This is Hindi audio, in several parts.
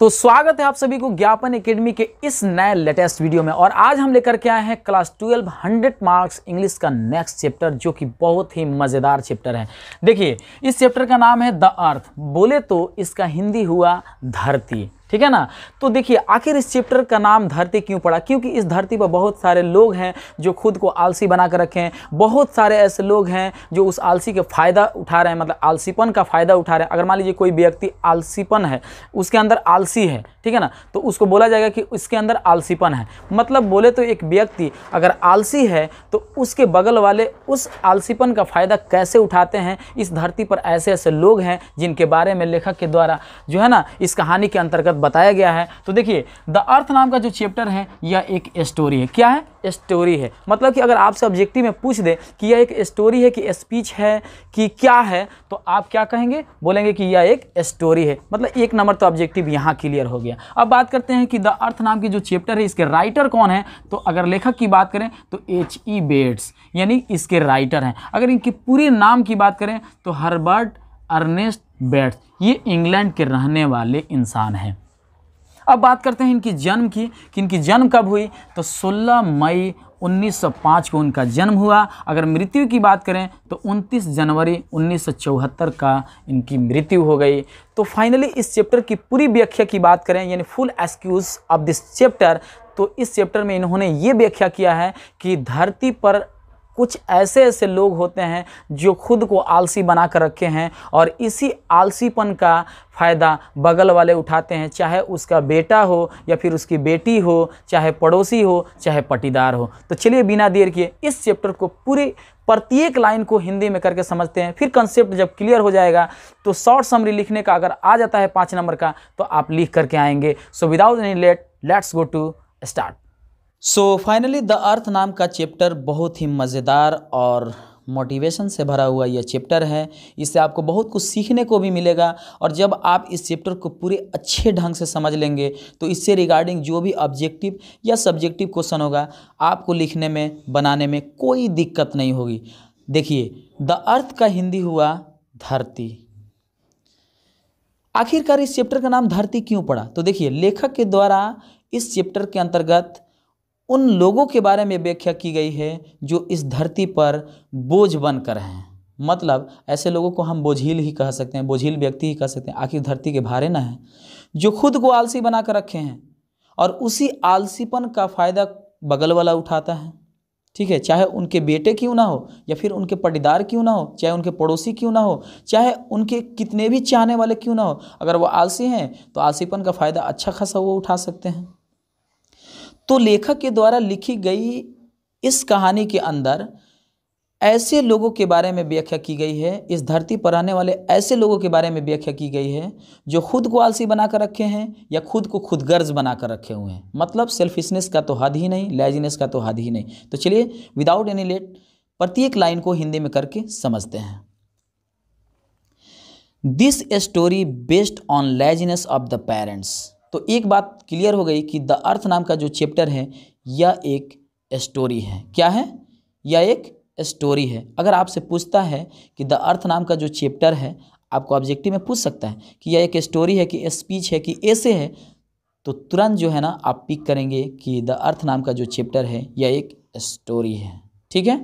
तो स्वागत है आप सभी को ज्ञापन एकेडमी के इस नए लेटेस्ट वीडियो में और आज हम लेकर के आए हैं class twelve hundred marks English का नेक्स्ट चैप्टर जो कि बहुत ही मज़ेदार चैप्टर है देखिए इस चैप्टर का नाम है द अर्थ बोले तो इसका हिंदी हुआ धरती ठीक है ना तो देखिए आखिर इस चैप्टर का नाम धरती क्यों पड़ा क्योंकि इस धरती पर बहुत सारे लोग हैं जो खुद को आलसी बना कर रखे हैं बहुत सारे ऐसे लोग हैं जो उस आलसी का फ़ायदा उठा रहे हैं मतलब आलसीपन का फ़ायदा उठा रहे हैं अगर मान लीजिए कोई व्यक्ति आलसीपन है उसके अंदर आलसी है ठीक है ना तो उसको बोला जाएगा कि उसके अंदर आलसीपन है मतलब बोले तो एक व्यक्ति अगर आलसी है तो उसके बगल वाले उस आलसीपन का फ़ायदा कैसे उठाते हैं इस धरती पर ऐसे ऐसे लोग हैं जिनके बारे में लेखक के द्वारा जो है ना इस कहानी के अंतर्गत बताया गया है तो देखिए द अर्थ नाम का जो चैप्टर है यह एक स्टोरी है क्या है स्टोरी है मतलब कि अगर आपसे ऑब्जेक्टिव में पूछ दे कि यह एक स्टोरी है कि स्पीच है कि क्या है तो आप क्या कहेंगे बोलेंगे कि यह एक स्टोरी है मतलब एक नंबर तो ऑब्जेक्टिव यहाँ क्लियर हो गया अब बात करते हैं कि द अर्थ नाम की जो चैप्टर है इसके राइटर कौन है तो अगर लेखक की बात करें तो एच ई बेट्स यानी इसके राइटर हैं अगर इनके पूरे नाम की बात करें तो हर्बर्ट अर्नेस्ट बेट्स ये इंग्लैंड के रहने वाले इंसान हैं अब बात करते हैं इनकी जन्म की कि इनकी जन्म कब हुई तो 16 मई 1905 को उनका जन्म हुआ अगर मृत्यु की बात करें तो 29 जनवरी 1974 का इनकी मृत्यु हो गई तो फाइनली इस चैप्टर की पूरी व्याख्या की बात करें यानी full excuse of this chapter तो इस चैप्टर में इन्होंने ये व्याख्या किया है कि धरती पर कुछ ऐसे ऐसे लोग होते हैं जो खुद को आलसी बना कर रखे हैं और इसी आलसीपन का फ़ायदा बगल वाले उठाते हैं चाहे उसका बेटा हो या फिर उसकी बेटी हो चाहे पड़ोसी हो चाहे पटीदार हो तो चलिए बिना देर किए इस चैप्टर को पूरे प्रत्येक लाइन को हिंदी में करके समझते हैं फिर कंसेप्ट जब क्लियर हो जाएगा तो शॉर्ट समरी लिखने का अगर आ जाता है पाँच नंबर का तो आप लिख करके आएंगे so without any late let's go to start so finally the earth नाम का चैप्टर बहुत ही मज़ेदार और मोटिवेशन से भरा हुआ यह चैप्टर है इससे आपको बहुत कुछ सीखने को भी मिलेगा और जब आप इस चैप्टर को पूरे अच्छे ढंग से समझ लेंगे तो इससे रिगार्डिंग जो भी ऑब्जेक्टिव या सब्जेक्टिव क्वेश्चन होगा आपको लिखने में बनाने में कोई दिक्कत नहीं होगी देखिए द अर्थ का हिंदी हुआ धरती आखिरकार इस चैप्टर का नाम धरती क्यों पड़ा तो देखिए लेखक के द्वारा इस चैप्टर के अंतर्गत उन लोगों के बारे में व्याख्या की गई है जो इस धरती पर बोझ बनकर हैं मतलब ऐसे लोगों को हम बोझिल ही कह सकते हैं बोझिल व्यक्ति ही कह सकते हैं आखिर धरती के भारे ना हैं जो खुद को आलसी बना कर रखे हैं और उसी आलसीपन का फ़ायदा बगल वाला उठाता है ठीक है चाहे उनके बेटे क्यों ना हो या फिर उनके पटीदार क्यों ना हो चाहे उनके पड़ोसी क्यों ना हो चाहे उनके कितने भी चाहने वाले क्यों ना हो अगर वो आलसी हैं तो आलसीपन का फ़ायदा अच्छा खासा वो उठा सकते हैं तो लेखक के द्वारा लिखी गई इस कहानी के अंदर ऐसे लोगों के बारे में व्याख्या की गई है इस धरती पर आने वाले ऐसे लोगों के बारे में व्याख्या की गई है जो खुद को आलसी बना कर रखे हैं या खुद को खुद गर्ज बना कर रखे हुए हैं मतलब सेल्फिशनेस का तो हद ही नहीं लेजीनेस का तो हद ही नहीं तो चलिए विदाउट एनी लेट प्रत्येक लाइन को हिंदी में करके समझते हैं this story based on laziness of the parents तो एक बात क्लियर हो गई कि द अर्थ नाम का जो चैप्टर है यह एक स्टोरी है क्या है यह एक स्टोरी है अगर आपसे पूछता है कि द अर्थ नाम का जो चैप्टर है आपको ऑब्जेक्टिव में पूछ सकता है कि यह एक स्टोरी है कि स्पीच है कि ऐसे है तो तुरंत जो है ना आप पिक करेंगे कि द अर्थ नाम का जो चैप्टर है यह एक स्टोरी है ठीक है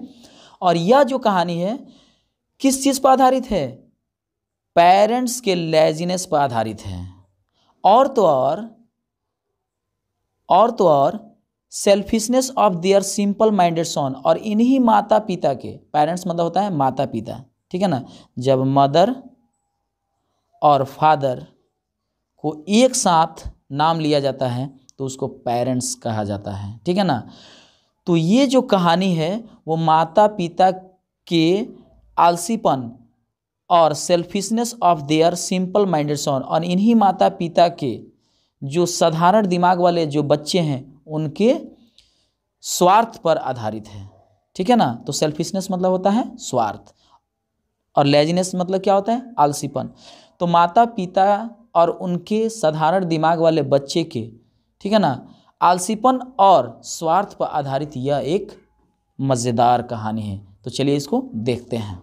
और यह जो कहानी है किस चीज़ पर आधारित है पेरेंट्स के लेजीनेस पर आधारित है और तो और और तो और selfishness of their simple minded son और इन्हीं माता पिता के पेरेंट्स मतलब होता है माता पिता ठीक है ना जब मदर और फादर को एक साथ नाम लिया जाता है तो उसको पेरेंट्स कहा जाता है ठीक है ना तो ये जो कहानी है वो माता पिता के आलसीपन और selfishness of their simple minded son और इन्हीं माता पिता के जो साधारण दिमाग वाले जो बच्चे हैं उनके स्वार्थ पर आधारित है ठीक है ना तो सेल्फिशनेस मतलब होता है स्वार्थ और लेजीनेस मतलब क्या होता है आलसीपन तो माता पिता और उनके साधारण दिमाग वाले बच्चे के ठीक है ना आलसीपन और स्वार्थ पर आधारित यह एक मज़ेदार कहानी है तो चलिए इसको देखते हैं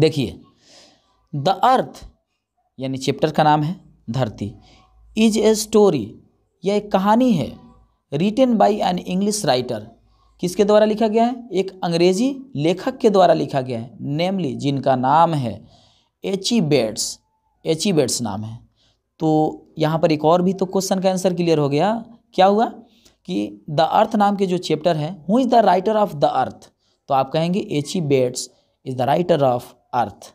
देखिए द अर्थ यानी चैप्टर का नाम है धरती इज ए स्टोरी यह एक कहानी है written by an English writer किसके द्वारा लिखा गया है एक अंग्रेजी लेखक के द्वारा लिखा गया है नेमली जिनका नाम है एची बेट्स एची बेट्स नाम है तो यहाँ पर एक और भी तो क्वेश्चन का आंसर क्लियर हो गया क्या हुआ कि द अर्थ नाम के जो चैप्टर है who is the writer of the earth तो आप कहेंगे H E Bates is the writer of earth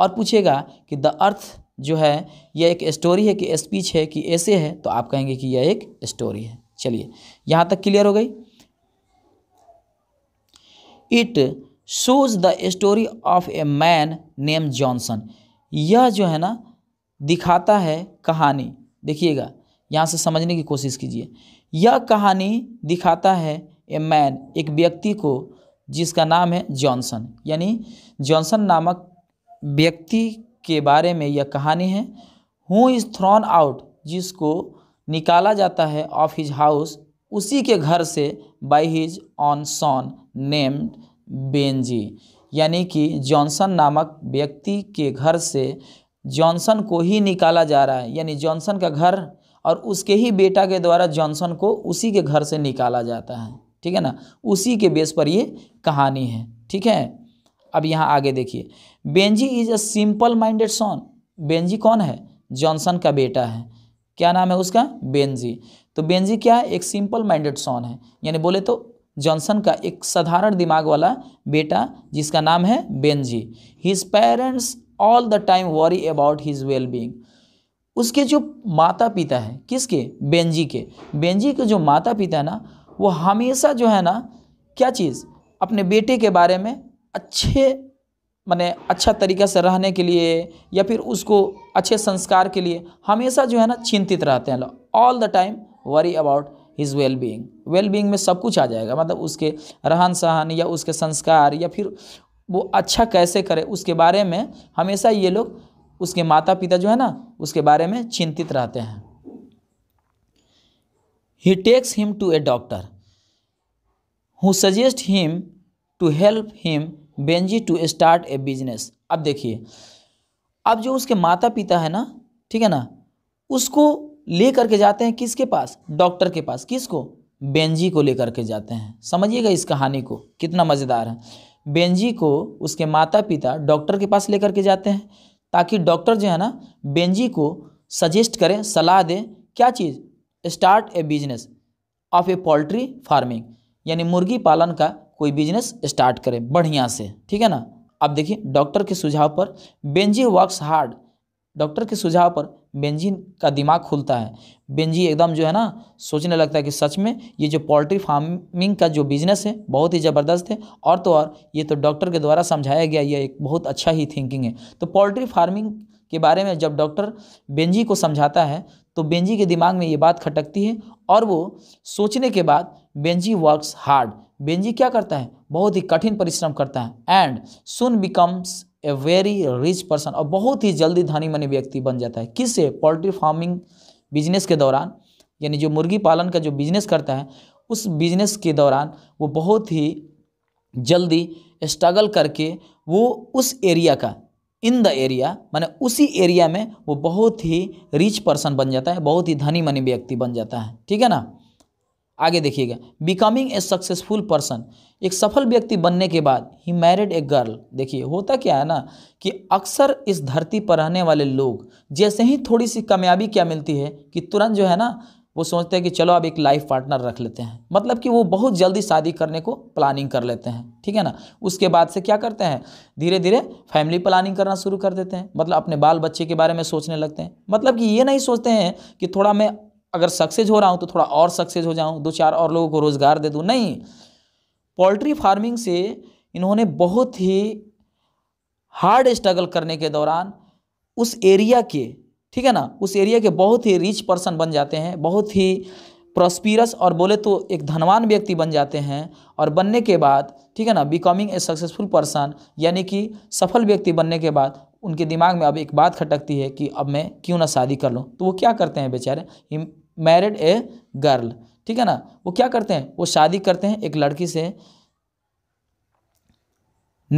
और पूछेगा कि द अर्थ जो है यह एक स्टोरी है कि स्पीच है कि ऐसे है तो आप कहेंगे कि यह एक स्टोरी है चलिए यहाँ तक क्लियर हो गई it shows the story of a man name Johnson यह जो है ना दिखाता है कहानी देखिएगा यहाँ से समझने की कोशिश कीजिए यह कहानी दिखाता है ए मैन एक व्यक्ति को जिसका नाम है जॉनसन यानी जॉनसन नामक व्यक्ति के बारे में यह कहानी है हु इज़ थ्रॉन आउट जिसको निकाला जाता है ऑफ हिज हाउस उसी के घर से by his own son named Benji यानी कि जॉनसन नामक व्यक्ति के घर से जॉनसन को ही निकाला जा रहा है यानी जॉनसन का घर और उसके ही बेटा के द्वारा जॉनसन को उसी के घर से निकाला जाता है ठीक है ना उसी के बेस पर ये कहानी है ठीक है अब यहाँ आगे देखिए Benji is a simple minded son Benji कौन है जॉनसन का बेटा है क्या नाम है उसका बेंजी तो बेंजी क्या है एक सिंपल माइंडेड सॉन है यानी बोले तो जॉनसन का एक साधारण दिमाग वाला बेटा जिसका नाम है Benji his parents all the time worry about his well being उसके जो माता पिता है किसके बेंजी के बेंजी के जो माता पिता है ना वो हमेशा जो है ना क्या चीज़ अपने बेटे के बारे में अच्छे माने अच्छा तरीक़े से रहने के लिए या फिर उसको अच्छे संस्कार के लिए हमेशा जो है ना चिंतित रहते हैं all the time worry about his well being well being में सब कुछ आ जाएगा मतलब उसके रहन सहन या उसके संस्कार या फिर वो अच्छा कैसे करे उसके बारे में हमेशा ये लोग उसके माता पिता जो है ना उसके बारे में चिंतित रहते हैं he takes him to a doctor who suggest him to help him Benji to start a business अब देखिए अब जो उसके माता पिता है ना ठीक है ना उसको ले करके जाते हैं किसके पास डॉक्टर के पास किसको बेंजी को लेकर के जाते हैं समझिएगा इस कहानी को कितना मज़ेदार है बेंजी को उसके माता पिता डॉक्टर के पास ले के जाते हैं ताकि डॉक्टर जो है ना बेंजी को सजेस्ट करें सलाह दें क्या चीज़ start a business of a poultry farming यानी मुर्गी पालन का कोई बिजनेस स्टार्ट करें बढ़िया से ठीक है ना अब देखिए डॉक्टर के सुझाव पर बेंजी वर्क्स हार्ड डॉक्टर के सुझाव पर बेंजी का दिमाग खुलता है बेंजी एकदम जो है ना सोचने लगता है कि सच में ये जो पोल्ट्री फार्मिंग का जो बिज़नेस है बहुत ही ज़बरदस्त है और तो और ये तो डॉक्टर के द्वारा समझाया गया ये एक बहुत अच्छा ही थिंकिंग है तो पोल्ट्री फार्मिंग के बारे में जब डॉक्टर बेंजी को समझाता है तो बेंजी के दिमाग में ये बात खटकती है और वो सोचने के बाद बेंजी वर्क्स हार्ड बेंजी क्या करता है बहुत ही कठिन परिश्रम करता है and soon becomes a very rich person और बहुत ही जल्दी धनी मनी व्यक्ति बन जाता है किससे पोल्ट्री फार्मिंग बिजनेस के दौरान यानी जो मुर्गी पालन का जो बिजनेस करता है उस बिजनेस के दौरान वो बहुत ही जल्दी स्ट्रगल करके वो उस एरिया का इन द एरिया माने उसी एरिया में वो बहुत ही रिच पर्सन बन जाता है बहुत ही धनी मनी व्यक्ति बन जाता है ठीक है ना आगे देखिएगा बिकमिंग ए सक्सेसफुल पर्सन एक सफल व्यक्ति बनने के बाद ही मैरिड ए गर्ल देखिए होता क्या है ना कि अक्सर इस धरती पर रहने वाले लोग जैसे ही थोड़ी सी कामयाबी क्या मिलती है कि तुरंत जो है ना वो सोचते हैं कि चलो अब एक लाइफ पार्टनर रख लेते हैं मतलब कि वो बहुत जल्दी शादी करने को प्लानिंग कर लेते हैं ठीक है ना उसके बाद से क्या करते हैं धीरे धीरे फैमिली प्लानिंग करना शुरू कर देते हैं मतलब अपने बाल बच्चे के बारे में सोचने लगते हैं मतलब कि ये नहीं सोचते हैं कि थोड़ा मैं अगर सक्सेस हो रहा हूँ तो थोड़ा और सक्सेस हो जाऊँ दो चार और लोगों को रोज़गार दे दूँ नहीं पोल्ट्री फार्मिंग से इन्होंने बहुत ही हार्ड स्ट्रगल करने के दौरान उस एरिया के ठीक है ना उस एरिया के बहुत ही रिच पर्सन बन जाते हैं बहुत ही प्रॉस्पीरस और बोले तो एक धनवान व्यक्ति बन जाते हैं और बनने के बाद ठीक है ना बिकमिंग ए सक्सेसफुल पर्सन यानी कि सफल व्यक्ति बनने के बाद उनके दिमाग में अब एक बात खटकती है कि अब मैं क्यों ना शादी कर लूँ तो वो क्या करते हैं बेचारे मैरिड ए गर्ल ठीक है ना वो क्या करते हैं वो शादी करते हैं एक लड़की से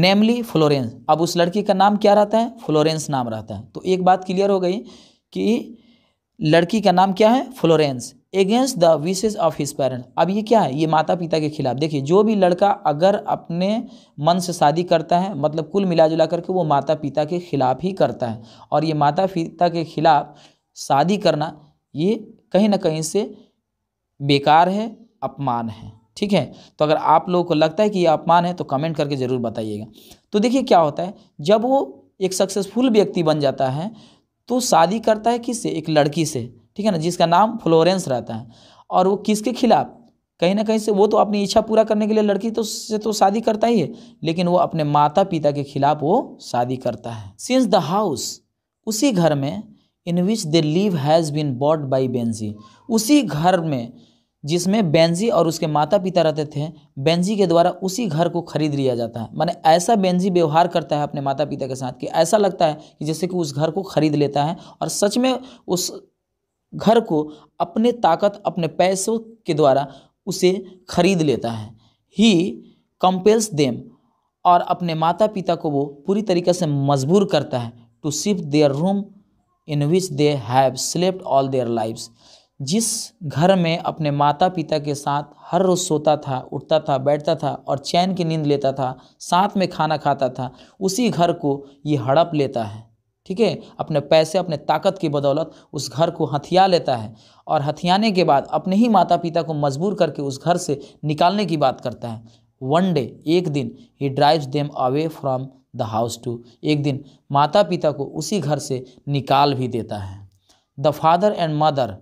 नेमली फ्लोरेंस अब उस लड़की का नाम क्या रहता है फ्लोरेंस नाम रहता है तो एक बात क्लियर हो गई कि लड़की का नाम क्या है Florence against the wishes of his parents अब ये क्या है ये माता पिता के खिलाफ देखिए जो भी लड़का अगर अपने मन से शादी करता है मतलब कुल मिला जुला करके वो माता पिता के खिलाफ ही करता है और ये माता पिता के खिलाफ शादी करना ये कहीं ना कहीं से बेकार है अपमान है ठीक है तो अगर आप लोगों को लगता है कि ये अपमान है तो कमेंट करके ज़रूर बताइएगा तो देखिए क्या होता है जब वो एक सक्सेसफुल व्यक्ति बन जाता है तो शादी करता है किससे एक लड़की से ठीक है ना जिसका नाम फ्लोरेंस रहता है और वो किसके खिलाफ कहीं ना कहीं से वो तो अपनी इच्छा पूरा करने के लिए लड़की तो से तो शादी करता ही है लेकिन वो अपने माता पिता के खिलाफ वो शादी करता है सिंस द हाउस उसी घर में in which they live has been bought by Benji उसी घर में जिसमें बेंजी और उसके माता पिता रहते थे बेंजी के द्वारा उसी घर को खरीद लिया जाता है माने ऐसा बेंजी व्यवहार करता है अपने माता पिता के साथ कि ऐसा लगता है कि जैसे कि उस घर को खरीद लेता है और सच में उस घर को अपने ताकत अपने पैसों के द्वारा उसे खरीद लेता है ही कंपेल्स देम और अपने माता पिता को वो पूरी तरीके से मजबूर करता है to shift their room in which they have slept all their lifes जिस घर में अपने माता पिता के साथ हर रोज़ सोता था उठता था बैठता था और चैन की नींद लेता था साथ में खाना खाता था उसी घर को ये हड़प लेता है ठीक है अपने पैसे अपने ताकत की बदौलत उस घर को हथिया लेता है और हथियाने के बाद अपने ही माता पिता को मजबूर करके उस घर से निकालने की बात करता है वन डे एक दिन ही drives them away from the house to एक दिन माता पिता को उसी घर से निकाल भी देता है द फादर एंड मदर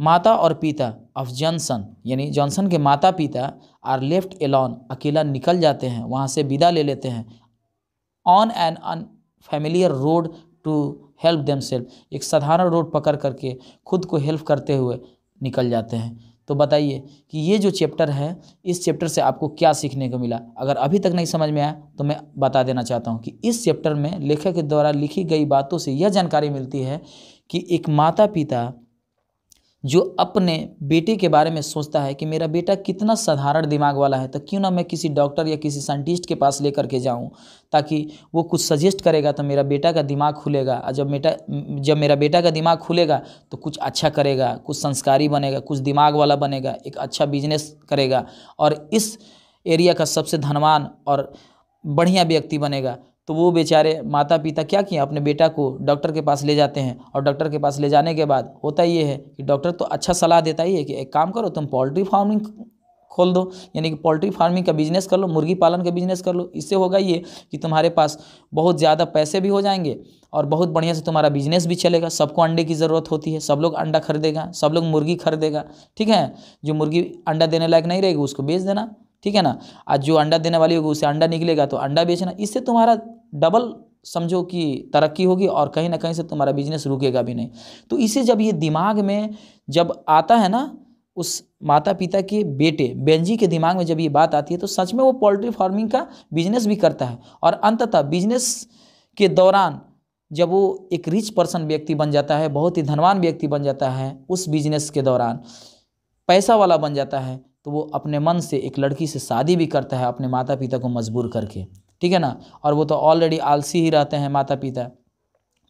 माता और पिता ऑफ जॉनसन यानी जॉनसन के माता पिता आर लेफ्ट एलॉन अकेला निकल जाते हैं वहाँ से विदा ले लेते हैं on an unfamiliar road to help them एक साधारण रोड पकड़ करके खुद को हेल्प करते हुए निकल जाते हैं तो बताइए कि ये जो चैप्टर है इस चैप्टर से आपको क्या सीखने को मिला अगर अभी तक नहीं समझ में आया तो मैं बता देना चाहता हूँ कि इस चैप्टर में लेखक के द्वारा लिखी गई बातों से यह जानकारी मिलती है कि एक माता पिता जो अपने बेटे के बारे में सोचता है कि मेरा बेटा कितना साधारण दिमाग वाला है तो क्यों ना मैं किसी डॉक्टर या किसी साइंटिस्ट के पास लेकर के जाऊं ताकि वो कुछ सजेस्ट करेगा तो मेरा बेटा का दिमाग खुलेगा और जब बेटा जब मेरा बेटा का दिमाग खुलेगा तो कुछ अच्छा करेगा कुछ संस्कारी बनेगा कुछ दिमाग वाला बनेगा एक अच्छा बिजनेस करेगा और इस एरिया का सबसे धनवान और बढ़िया व्यक्ति बनेगा तो वो बेचारे माता पिता क्या किए अपने बेटा को डॉक्टर के पास ले जाते हैं और डॉक्टर के पास ले जाने के बाद होता ये है कि डॉक्टर तो अच्छा सलाह देता ही है कि एक काम करो तुम पोल्ट्री फार्मिंग खोल दो यानी कि पोल्ट्री फार्मिंग का बिजनेस कर लो मुर्गी पालन का बिजनेस कर लो इससे होगा ये कि तुम्हारे पास बहुत ज़्यादा पैसे भी हो जाएंगे और बहुत बढ़िया से तुम्हारा बिजनेस भी चलेगा सबको अंडे की ज़रूरत होती है सब लोग अंडा खरीदेगा सब लोग मुर्गी खरीदेगा ठीक है जो मुर्गी अंडा देने लायक नहीं रहेगी उसको बेच देना ठीक है ना आज जो अंडा देने वाली होगी उसे अंडा निकलेगा तो अंडा बेचना इससे तुम्हारा डबल समझो कि तरक्की होगी और कहीं ना कहीं से तुम्हारा बिजनेस रुकेगा भी नहीं तो इसे जब ये दिमाग में जब आता है ना उस माता पिता के बेटे बेंजी के दिमाग में जब ये बात आती है तो सच में वो पोल्ट्री फार्मिंग का बिजनेस भी करता है और अंततः बिजनेस के दौरान जब वो एक रिच पर्सन व्यक्ति बन जाता है बहुत ही धनवान व्यक्ति बन जाता है उस बिजनेस के दौरान पैसा वाला बन जाता है तो वो अपने मन से एक लड़की से शादी भी करता है अपने माता पिता को मजबूर करके ठीक है ना और वो तो ऑलरेडी आलसी ही रहते हैं माता पिता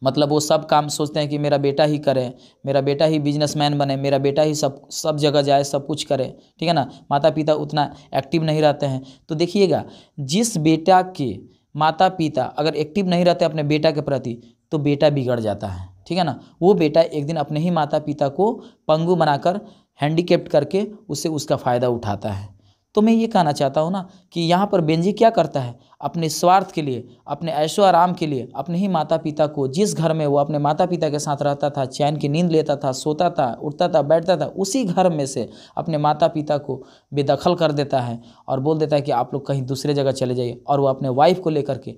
मतलब वो सब काम सोचते हैं कि मेरा बेटा ही करे मेरा बेटा ही बिजनेसमैन बने मेरा बेटा ही सब सब जगह जाए सब कुछ करे ठीक है ना माता पिता उतना एक्टिव नहीं रहते हैं तो देखिएगा जिस बेटा के माता पिता अगर एक्टिव नहीं रहते अपने बेटा के प्रति तो बेटा बिगड़ जाता है ठीक है ना वो बेटा एक दिन अपने ही माता पिता को पंगू बनाकर हैंडीकेप्ट करके उससे उसका फ़ायदा उठाता है तो मैं ये कहना चाहता हूँ ना कि यहाँ पर बेंजी क्या करता है अपने स्वार्थ के लिए अपने ऐशो आराम के लिए अपने ही माता पिता को जिस घर में वो अपने माता पिता के साथ रहता था चैन की नींद लेता था सोता था उठता था बैठता था उसी घर में से अपने माता पिता को बेदखल कर देता है और बोल देता है कि आप लोग कहीं दूसरे जगह चले जाइए और वो अपने वाइफ को लेकर के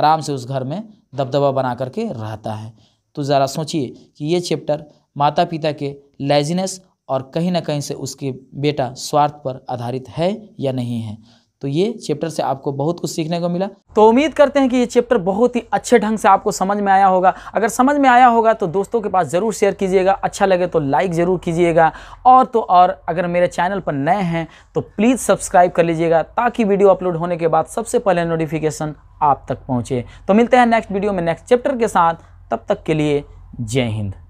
आराम से उस घर में दबदबा बना करके रहता है तो ज़रा सोचिए कि ये चैप्टर माता पिता के लेजीनेस और कहीं ना कहीं से उसके बेटा स्वार्थ पर आधारित है या नहीं है तो ये चैप्टर से आपको बहुत कुछ सीखने को मिला तो उम्मीद करते हैं कि ये चैप्टर बहुत ही अच्छे ढंग से आपको समझ में आया होगा अगर समझ में आया होगा तो दोस्तों के पास ज़रूर शेयर कीजिएगा अच्छा लगे तो लाइक ज़रूर कीजिएगा और तो और अगर मेरे चैनल पर नए हैं तो प्लीज़ सब्सक्राइब कर लीजिएगा ताकि वीडियो अपलोड होने के बाद सबसे पहले नोटिफिकेशन आप तक पहुँचे तो मिलते हैं नेक्स्ट वीडियो में नेक्स्ट चैप्टर के साथ तब तक के लिए जय हिंद